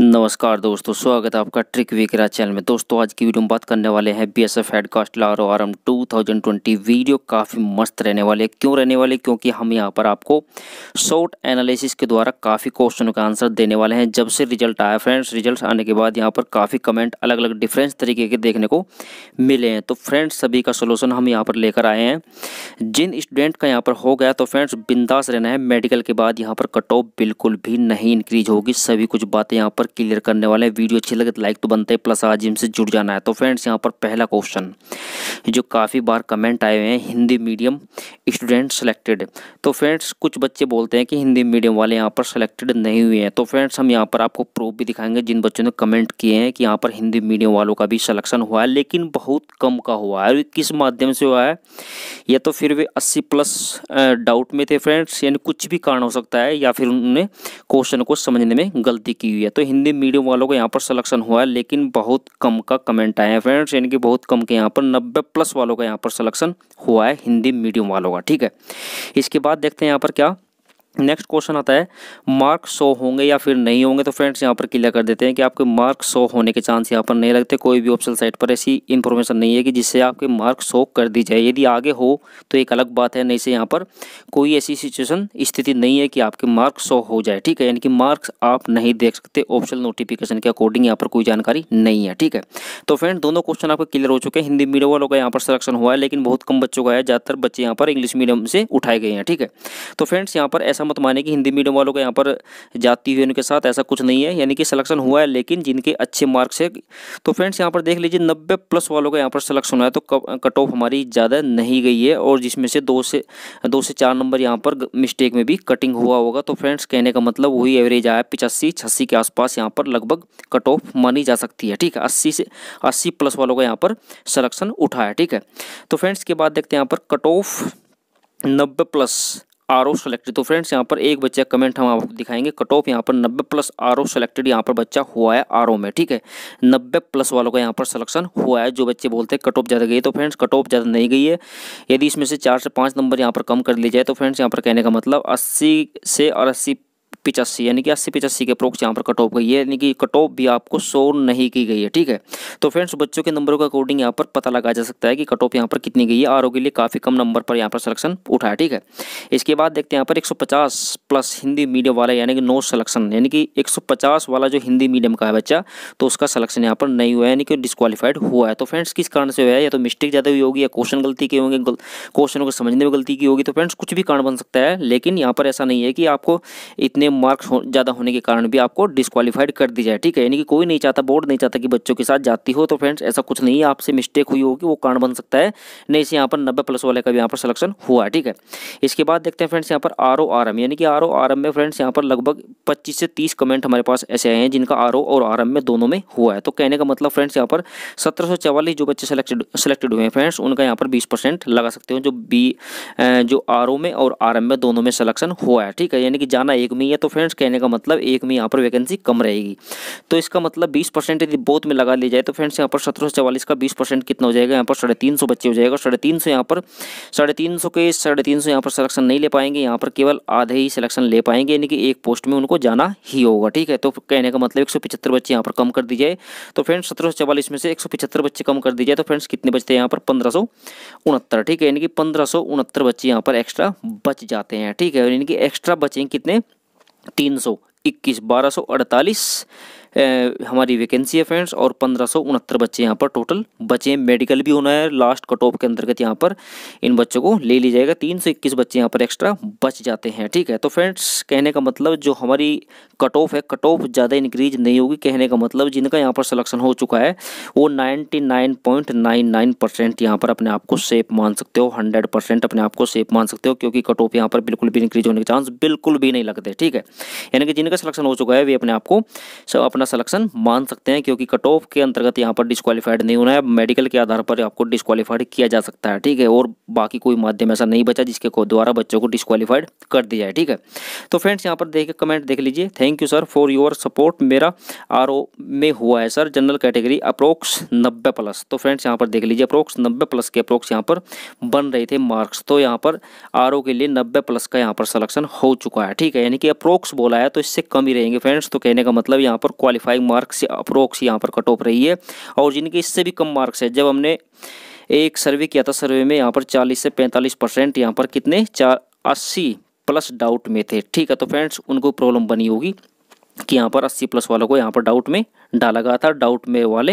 नमस्कार दोस्तों स्वागत है आपका ट्रिक विकरा चैनल में दोस्तों आज की वीडियो में बात करने वाले हैं बी एस एफ हेडकास्ट लारो R M two thousand twenty video काफ़ी मस्त रहने वाले क्यों रहने वाले क्योंकि हम यहाँ पर आपको शॉर्ट एनालिसिस के द्वारा काफ़ी क्वेश्चनों का आंसर देने वाले हैं जब से रिजल्ट आया फ्रेंड्स रिजल्ट आने के बाद यहाँ पर काफ़ी कमेंट अलग अलग डिफरेंस तरीके के देखने को मिले हैं तो फ्रेंड्स सभी का सोल्यूशन हम यहाँ पर लेकर आए हैं जिन स्टूडेंट का यहाँ पर हो गया तो फ्रेंड्स बिंदास रहना है मेडिकल के बाद यहाँ पर कट ऑफ बिल्कुल भी नहीं इंक्रीज होगी सभी कुछ बातें यहाँ पर पर क्लियर करने वाले हैं वीडियो अच्छी लगे तो लाइक तो बनता है प्लस आज इनसे जुड़ जाना है तो फ्रेंड्स यहाँ पर पहला क्वेश्चन जो काफ़ी बार कमेंट आए हुए हैं हिंदी मीडियम स्टूडेंट सेलेक्टेड तो फ्रेंड्स कुछ बच्चे बोलते हैं कि हिंदी मीडियम वाले यहाँ पर सेलेक्टेड नहीं हुए हैं तो फ्रेंड्स हम यहाँ पर आपको प्रूफ भी दिखाएंगे जिन बच्चों ने कमेंट किए हैं कि यहाँ पर हिंदी मीडियम वालों का भी सलेक्शन हुआ है लेकिन बहुत कम का हुआ है किस माध्यम से हुआ है या तो फिर वे अस्सी प्लस डाउट में थे फ्रेंड्स यानी कुछ भी कारण हो सकता है या फिर उन्होंने क्वेश्चन को समझने में गलती की हुई है तो हिंदी हिंदी मीडियम वालों का यहाँ पर सलेक्शन हुआ है लेकिन बहुत कम का कमेंट आया है फ्रेंड्स यानी कि बहुत कम के यहाँ पर नब्बे प्लस वालों का यहाँ पर सलेक्शन हुआ है हिंदी मीडियम वालों का ठीक है इसके बाद देखते हैं यहाँ पर क्या नेक्स्ट क्वेश्चन आता है मार्क शो होंगे या फिर नहीं होंगे तो फ्रेंड्स यहाँ पर क्लियर कर देते हैं कि आपके मार्क शो होने के चांस यहाँ पर नहीं लगते कोई भी ऑप्शन साइट पर ऐसी इन्फॉर्मेशन नहीं है कि जिससे आपके मार्क शो कर दी जाए यदि आगे हो तो एक अलग बात है नहीं से यहाँ पर कोई ऐसी सिचुएशन स्थिति नहीं है कि आपके मार्क शो हो जाए ठीक है यानी कि मार्क्स आप नहीं देख सकते ऑप्शन नोटिफिकेशन के अकॉर्डिंग यहाँ पर कोई जानकारी नहीं है ठीक है तो फ्रेंड दोनों क्वेश्चन आपके क्लियर हो चुके हैं हिंदी मीडियम वालों का यहाँ पर सिलेक्शन हुआ है लेकिन बहुत कम बच्चों का है ज़्यादातर बच्चे यहाँ पर इंग्लिश मीडियम से उठाए गए हैं ठीक है तो फ्रेंड्स यहाँ पर ऐसा मत माने कि हिंदी मीडियम वालों का यहाँ पर जाती हुई उनके साथ ऐसा कुछ नहीं है यानी कि सिलेक्शन हुआ है लेकिन जिनके अच्छे मार्क्स है तो फ्रेंड्स यहाँ पर देख लीजिए नब्बे प्लस वालों का यहाँ पर सिलेक्शन हुआ है तो कट ऑफ हमारी ज़्यादा नहीं गई है और जिसमें से दो से दो से चार नंबर यहाँ पर मिस्टेक में भी कटिंग हुआ होगा तो फ्रेंड्स कहने का मतलब वही एवरेज आया पिचासी छस्सी के आसपास यहाँ पर लगभग कट ऑफ मानी जा सकती है ठीक है अस्सी से अस्सी प्लस वालों का यहाँ पर सिलेक्शन उठाया ठीक है तो फ्रेंड्स के बाद देखते हैं यहाँ पर कट ऑफ नब्बे प्लस आर ओ सेलेक्टेड तो फ्रेंड्स यहाँ पर एक बच्चा कमेंट हम आपको दिखाएंगे कट ऑफ यहाँ पर नब्बे प्लस आर ओ सेलेक्टेड यहाँ पर बच्चा हुआ है आर ओ में ठीक है नब्बे प्लस वालों का यहाँ पर सिलेक्शन हुआ है जो बच्चे बोलते हैं कट ऑफ ज़्यादा गई तो फ्रेंड्स कट ऑफ ज़्यादा नहीं गई है यदि इसमें से चार से पाँच नंबर यहाँ पर कम कर लिया जाए तो फ्रेंड्स यहाँ पर कहने का मतलब अस्सी से और अस्सी पिचासी यानी कि अस्सी पिचासी के अप्रोक्स यहाँ पर कट ऑफ गई है यानी कि कट ऑफ भी आपको शो नहीं की गई है ठीक है तो फ्रेंड्स बच्चों के नंबरों के अकॉर्डिंग यहाँ पर पता लगा जा सकता है कि कट ऑफ यहाँ पर कितनी गई है आर के लिए काफ़ी कम नंबर पर यहाँ पर सलेक्शन उठा है ठीक है इसके बाद देखते हैं यहाँ पर एक प्लस हिंदी मीडियम वाला यानी कि नो सलेक्शन यानी कि एक वाला जो हिंदी मीडियम का है बच्चा तो उसका सलेक्शन यहाँ पर नहीं हुआ है यानी कि डिस्कालीफाइड हुआ है तो फ्रेंड्स किस कारण से हुआ है या तो मिस्टेक ज़्यादा हुई होगी या क्वेश्चन गलती की होंगे क्वेश्चनों को समझने में गलती की होगी तो फ्रेंड्स कुछ भी कारण बन सकता है लेकिन यहाँ पर ऐसा नहीं है कि आपको इतने सेम मार्क्स हो, ज़्यादा होने के कारण भी आपको डिस्कालीफाइड कर दी जाए ठीक है यानी कि कोई नहीं चाहता बोर्ड नहीं चाहता कि बच्चों के साथ जाती हो तो फ्रेंड्स ऐसा कुछ नहीं है आपसे मिस्टेक हुई होगी वो कारण बन सकता है नहीं से यहाँ पर नब्बे प्लस वाले का भी यहाँ पर सलेक्शन हुआ ठीक है इसके बाद देखते हैं फ्रेंड्स यहाँ पर आर ओ आर एम यानी कि आर ओ आर एम में फ्रेंड्स यहाँ पर लगभग 25 से 30 कमेंट हमारे पास ऐसे आए हैं जिनका आर और आर में दोनों में हुआ है तो कहने का मतलब फ्रेंड्स यहाँ पर सत्रह जो बच्चे सेलेक्टेड सेलेक्टेड हुए हैं फ्रेंड्स उनका यहाँ पर बीस लगा सकते हो जो बी जो आर में और आर में दोनों में सलेक्शन हुआ है ठीक है यानी कि जाना एक में ही है तो फ्रेंड्स कहने का मतलब एक में यहाँ पर वैकेंसी कम रहेगी तो इसका मतलब बीस यदि बोथ में लगा लिया जाए तो फ्रेंड्स यहाँ पर सत्रह का बीस कितना हो जाएगा यहाँ पर साढ़े तीन सौ बच्चे हो जाएगा साढ़े तीन सौ यहाँ पर साढ़े तीन सौ के साढ़े तीन सौ यहाँ पर सलेक्शन नहीं ले पाएंगे यहाँ पर केवल आधे ही सलेक्शन ले पाएंगे यानी कि एक पोस्ट में उनको जाना ही होगा ठीक है तो कहने का मतलब एक बच्चे यहाँ पर कम कर दिए तो फ्रेंड्स सत्रह में से एक बच्चे कम कर दिए जाए तो फ्रेंड्स कितने बचते हैं यहाँ पर पंद्रह ठीक है यानी कि पंद्रह बच्चे यहाँ पर एक्स्ट्रा बच जाते हैं ठीक है यानी कि एक्स्ट्रा बचेंगे कितने तीन सौ इक्कीस बारह सौ अड़तालीस हमारी वैकेंसी है फ्रेंड्स और पंद्रह बच्चे यहाँ पर टोटल बचे मेडिकल भी होना है लास्ट कट ऑफ के अंतर्गत यहाँ पर इन बच्चों को ले लिया जाएगा तीन सौ इक्कीस बच्चे यहाँ पर एक्स्ट्रा बच जाते हैं ठीक है तो फ्रेंड्स कहने का मतलब जो हमारी कट ऑफ है कट ऑफ ज़्यादा इंक्रीज नहीं होगी कहने का मतलब जिनका यहाँ पर सलेक्शन हो चुका है वो ninety nine point nine nine percent यहाँ पर अपने आप को सेफ मान सकते हो हंड्रेड परसेंट अपने आप को सेफ मान सकते हो क्योंकि कट ऑफ यहाँ पर बिल्कुल भी इंक्रीज होने के चांस बिल्कुल भी नहीं लगते ठीक है यानी कि जिनका सलेक्शन हो चुका है वे अपने आप को सब अपने अपना सिलेक्शन मान सकते हैं क्योंकि कट ऑफ के अंतर्गत यहाँ पर डिस्कालीफाइड नहीं होना है मेडिकल के आधार पर आपको डिस्कालीफाइड किया जा सकता है ठीक है और बाकी कोई माध्यम ऐसा नहीं बचा जिसके द्वारा बच्चों को डिस्कालीफाइड कर दिया जाए ठीक है तो फ्रेंड्स यहाँ पर देखिए कमेंट देख लीजिए thank you sir for your support मेरा आर में हुआ है सर जनरल कैटेगरी अप्रोक्स नब्बे प्लस तो फ्रेंड्स यहाँ पर देख लीजिए अप्रोक्स नब्बे प्लस के अप्रोक्स यहाँ पर बन रहे थे मार्क्स तो यहाँ पर आर के लिए नब्बे प्लस का यहाँ पर सलेक्शन हो चुका है ठीक है यानी कि अप्रोक्स बोला है तो इससे कम ही रहेंगे फ्रेंड्स तो कहने का मतलब यहाँ पर क्वालिफाइंग मार्क्स से अप्रोक्स यहाँ पर कट ऑफ रही है और जिनके इससे भी कम मार्क्स है जब हमने एक सर्वे किया था सर्वे में यहाँ पर चालीस से पैंतालीस परसेंट यहाँ पर कितने चार अस्सी प्लस डाउट में थे ठीक है तो फ्रेंड्स उनको प्रॉब्लम बनी होगी कि यहाँ पर 80 प्लस वालों को यहाँ पर डाउट में डाला गया था डाउट में वाले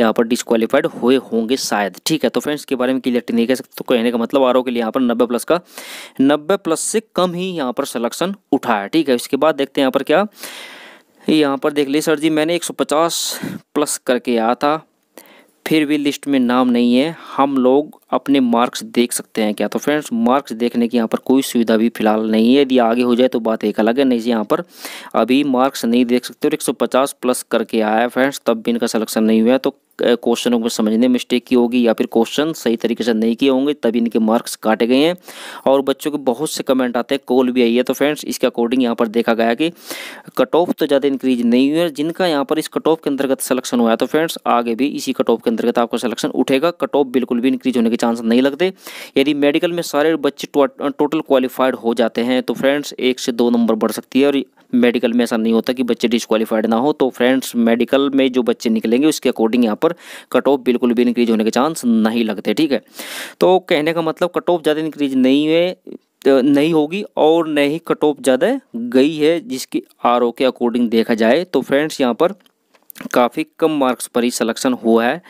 यहाँ पर डिसक्वालीफाइड हुए होंगे शायद ठीक है तो फ्रेंड्स के बारे में क्लियरिटी तो नहीं कह सकते तो कहने का मतलब आरोप के लिए यहाँ पर 90 प्लस का 90 प्लस से कम ही यहाँ पर सलेक्शन उठाया ठीक है इसके बाद देखते हैं यहाँ पर क्या यहाँ पर देख लीजिए सर जी मैंने 150 प्लस करके आया था फिर भी लिस्ट में नाम नहीं है हम लोग अपने मार्क्स देख सकते हैं क्या तो फ्रेंड्स मार्क्स देखने की यहाँ पर कोई सुविधा भी फिलहाल नहीं है यदि आगे हो जाए तो बात एक अलग है नहीं यहाँ पर अभी मार्क्स नहीं देख सकते और 150 प्लस करके आया है फ्रेंड्स तब भी इनका सलेक्शन नहीं हुआ है तो क्वेश्चनों को समझने मिस्टेक की होगी या फिर क्वेश्चन सही तरीके से नहीं किए होंगे तभी इनके मार्क्स काटे गए हैं और बच्चों के बहुत से कमेंट आते हैं कॉल भी आई है तो फ्रेंड्स इसके अकॉर्डिंग यहाँ पर देखा गया कि कट ऑफ तो ज़्यादा इंक्रीज नहीं हुई है जिनका यहाँ पर इस कट ऑफ के अंतर्गत सलेक्शन हुआ है तो फ्रेंड्स आगे भी इसी कट ऑफ के अंतर्गत आपका सलेक्शन उठेगा कट ऑफ बिल्कुल भी इंक्रीज होने के चांस नहीं लगते यदि मेडिकल में सारे बच्चे टोटल क्वालिफाइड हो जाते हैं तो फ्रेंड्स एक से दो नंबर बढ़ सकती है और मेडिकल में ऐसा नहीं होता कि बच्चे डिसक्वालीफाइड ना हो तो फ्रेंड्स मेडिकल में जो बच्चे निकलेंगे उसके अकॉर्डिंग यहाँ पर कट ऑफ बिल्कुल भी इंक्रीज होने के चांस नहीं लगते ठीक है तो कहने का मतलब कट ऑफ ज़्यादा इंक्रीज नहीं है नहीं होगी और न ही कट ऑफ ज़्यादा गई है जिसकी आर के अकॉर्डिंग देखा जाए तो फ्रेंड्स यहाँ पर काफ़ी कम मार्क्स पर ही सिलेक्शन हुआ है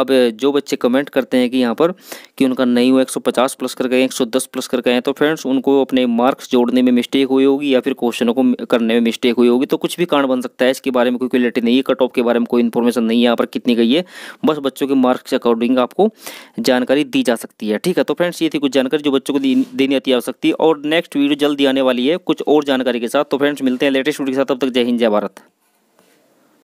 अब जो बच्चे कमेंट करते हैं कि यहाँ पर कि उनका नहीं हुआ 150 प्लस कर गए 110 प्लस कर गए तो फ्रेंड्स उनको अपने मार्क्स जोड़ने में मिस्टेक हुई होगी या फिर क्वेश्चनों को करने में मिस्टेक हुई होगी तो कुछ भी कारण बन सकता है इसके बारे में कोई क्वालिटी नहीं है कट ऑफ के बारे में कोई इन्फॉर्मेशन नहीं है यहाँ पर कितनी गई है बस बच्चों के मार्क्स के अकॉर्डिंग आपको जानकारी दी जा सकती है ठीक है तो फ्रेंड्स ये थी कुछ जानकारी जो बच्चों को देनी अति सकती है और नेक्स्ट वीडियो जल्दी आने वाली है कुछ और जानकारी के साथ तो फ्रेंड्स मिलते हैं लेटेस्ट वीडियो के साथ तब तक जय हिंद जय भारत